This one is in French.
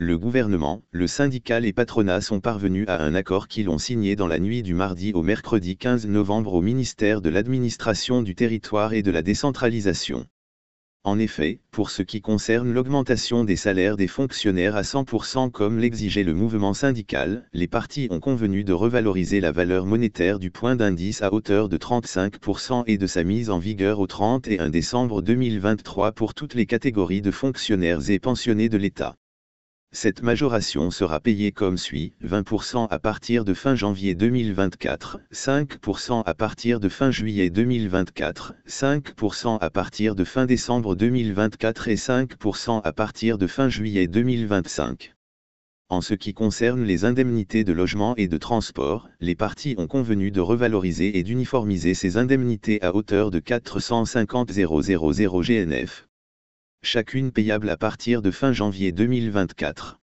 le gouvernement, le syndical et patronat sont parvenus à un accord qu'ils ont signé dans la nuit du mardi au mercredi 15 novembre au ministère de l'administration du territoire et de la décentralisation. En effet, pour ce qui concerne l'augmentation des salaires des fonctionnaires à 100% comme l'exigeait le mouvement syndical, les partis ont convenu de revaloriser la valeur monétaire du point d'indice à hauteur de 35% et de sa mise en vigueur au 31 décembre 2023 pour toutes les catégories de fonctionnaires et pensionnés de l'État. Cette majoration sera payée comme suit, 20% à partir de fin janvier 2024, 5% à partir de fin juillet 2024, 5% à partir de fin décembre 2024 et 5% à partir de fin juillet 2025. En ce qui concerne les indemnités de logement et de transport, les parties ont convenu de revaloriser et d'uniformiser ces indemnités à hauteur de 450 000 GNF chacune payable à partir de fin janvier 2024.